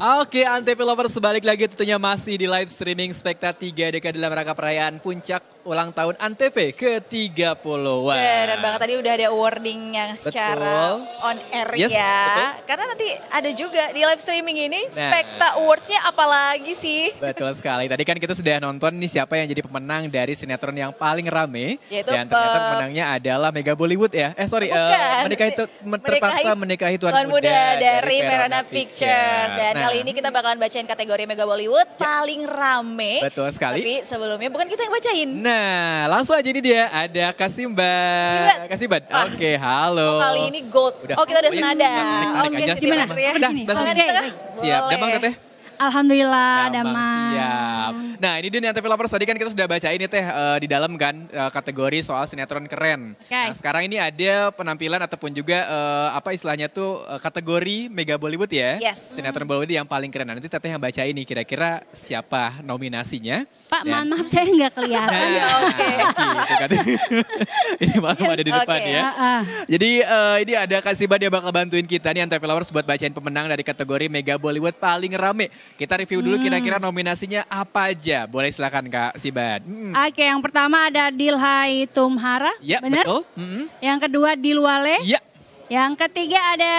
Oke, Antep Lovers sebalik lagi tentunya masih di live streaming Spekta 3 dekade dalam rangka perayaan puncak ulang tahun Antv ke-30-an. Benar banget, tadi udah ada awarding yang secara betul. on air yes, ya. Betul. Karena nanti ada juga di live streaming ini nah. Spekta Awards-nya apalagi sih? Betul sekali, tadi kan kita sudah nonton nih siapa yang jadi pemenang dari sinetron yang paling rame. Yaitu Dan ternyata pe... pemenangnya adalah Mega Bollywood ya. Eh sorry, Bukan. uh, menikahi, terpaksa menikahi, menikahi Tuan, Tuan Muda, Muda dari, dari Merana Pictures. Pictures. Dan nah, kali ini kita bakalan bacain kategori Mega Bollywood ya. paling rame. Betul sekali. Tapi sebelumnya bukan kita yang bacain. Nah, langsung aja ini dia ada Kasimba. Kasimba. Ah. Oke, okay, halo. Oh, kali ini gold. Udah. Oh, kita udah senada. Oh, Oke, okay, gimana? Ya. Udah, udah. Okay. Ya. Siap, Boleh. Dabang Alhamdulillah damai. damai. Siap. Nah ini dia nanti Lovers tadi kan kita sudah baca ini teh uh, di dalam kan uh, kategori soal sinetron keren. Okay. Nah sekarang ini ada penampilan ataupun juga uh, apa istilahnya tuh uh, kategori Mega Bollywood ya. Yes. Sinetron Bollywood yang paling keren. Nah, nanti teteh yang baca ini kira-kira siapa nominasinya. Pak Dan... maaf saya nggak kelihatan. Nah, Oke. Okay. Gitu ini malam ada di depan okay. ya. Uh, uh. Jadi uh, ini ada Kasiba dia bakal bantuin kita nih Antep Lovers buat bacain pemenang dari kategori Mega Bollywood paling rame. Kita review dulu hmm. kira-kira hmm. nominasinya apa aja. Boleh silakan Kak Sibat. Hmm. Oke, yang pertama ada Dilhai Tumhara. Ya, bener? betul. Mm -hmm. Yang kedua Dilwale. Ya. Yang ketiga ada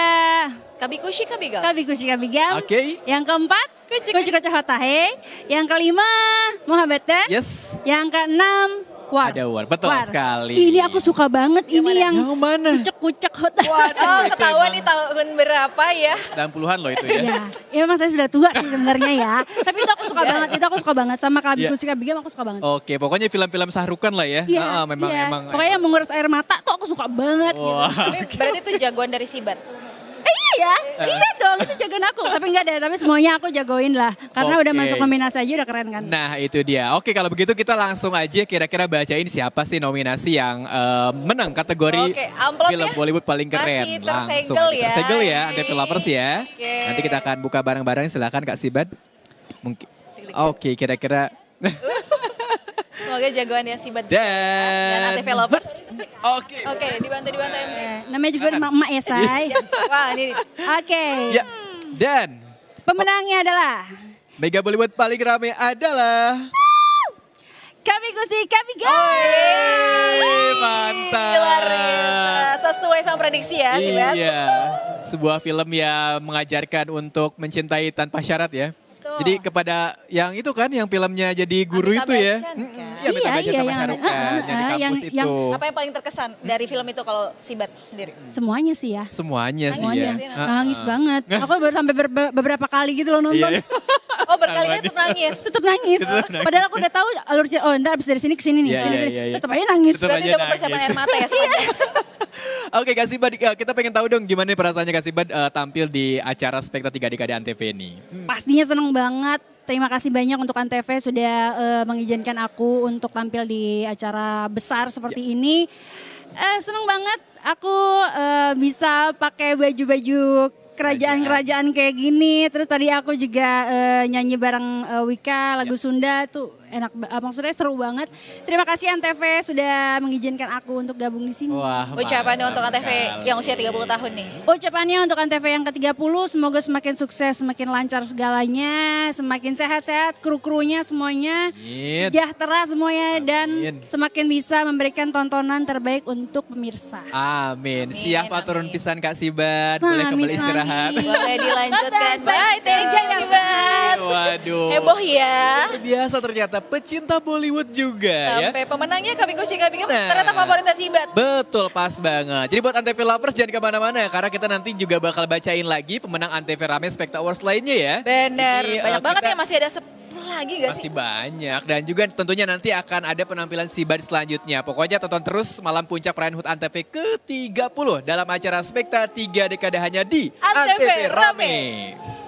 Kabikushi Kabigam. Kabikushi Kabigam. Oke. Okay. Yang keempat Kuchikocho Hotahe. Yang kelima Muhammad Yes. Yang keenam War. Ada War, betul war. sekali. Ini aku suka banget yang ini mana? yang, yang kucek-kucek hot Waduh, ketahuan nih tahun berapa ya? Dan puluhan loh itu ya. Iya, ya, memang saya sudah tua sih sebenarnya ya. Tapi itu aku suka iya. banget, itu aku suka banget. Sama Kak Bigun, iya. yeah. Bigam aku suka banget. Oke, pokoknya film-film sahrukan lah ya. Iya, memang, ya. memang. Pokoknya yang menguras air mata tuh aku suka banget wow. gitu. Tapi berarti itu jagoan dari Sibat. Eh, iya, ya? eh. iya dong itu jagain aku. Tapi enggak deh, tapi semuanya aku jagoin lah. Karena okay. udah masuk nominasi aja udah keren kan. Nah itu dia. Oke kalau begitu kita langsung aja kira-kira bacain siapa sih nominasi yang uh, menang kategori okay. film ya. Bollywood paling keren. Masih langsung ya. Tersegel ya, ada pelapers ya. Okay. Nanti kita akan buka barang-barang. Silahkan Kak Sibat. Mungkin. Oke okay, kira-kira. semoga jagoan ya si Bad dan, dan ATV Lovers. Oke. Oke, okay. dibantu dibantu MC. Eh, namanya juga emak-emak ya, Say. Iya. Wah, ini. Oke. Okay. Ya. Dan pemenangnya adalah Mega Bollywood paling rame adalah kami kusi, kami guys. mantap. Sesuai sama prediksi ya, si Iya. Sebuah film yang mengajarkan untuk mencintai tanpa syarat ya. Betul. Jadi kepada yang itu kan yang filmnya jadi guru Amita itu ya. Kan? Iya, iya, iya yang, Harukan, yang, yang, yang apa yang paling terkesan dari film itu kalau Sibat sendiri? Semuanya sih ya. Semuanya, sih ya. Nangis banget. Aku baru sampai beberapa kali gitu loh iya, nonton. Iya, iya. oh, berkali-kali tetap nangis. tetap nangis. Padahal aku udah tahu alur oh ntar abis dari sini ke sini nih, yeah, sini, yeah, sini. Yeah, yeah. Tetap aja nangis. Tetap Berarti aja udah mempersiapkan air mata ya. sih. Oke Kak Sibat, eh, kita pengen tahu dong gimana perasaannya Kak Sibat uh, tampil di acara Spekta 3 Dekade Antv ini. Hmm. Pastinya seneng banget, Terima kasih banyak untuk Antv sudah uh, mengizinkan aku untuk tampil di acara besar seperti ya. ini. Uh, eh, senang banget aku uh, bisa pakai baju-baju kerajaan-kerajaan kayak gini. Terus tadi aku juga uh, nyanyi bareng uh, Wika lagu yep. Ya. Sunda tuh enak uh, maksudnya seru banget. Terima kasih Antv sudah mengizinkan aku untuk gabung di sini. Wah, Ucapannya untuk Antv sekali. yang usia 30 tahun nih. Ucapannya untuk Antv yang ke-30 semoga semakin sukses, semakin lancar segalanya, semakin sehat-sehat kru-krunya semuanya. Yit. Sejahtera semuanya Amin. dan semakin bisa memberikan tontonan terbaik untuk pemirsa. Amin. Amin. Siap turun pisan Kak Sibat, Sami boleh kembali istirahat istirahat. Boleh dilanjutkan. Bye, thank you banget. Waduh. Heboh ya. Biasa ternyata pecinta Bollywood juga Sampai ya. Sampai pemenangnya kami kusi kami nah, ternyata favoritnya Mbak. Betul, pas banget. Jadi buat Antv lovers jangan kemana-mana karena kita nanti juga bakal bacain lagi pemenang Antv Rame Specta Awards lainnya ya. benar, banyak eh, banget kita, ya masih ada lagi gak Masih sih? Masih banyak. Dan juga tentunya nanti akan ada penampilan Siban selanjutnya. Pokoknya tonton terus malam puncak perayaan HUT Antv ke-30 dalam acara Spekta 3 Dekade hanya di Antv Rame. Rame.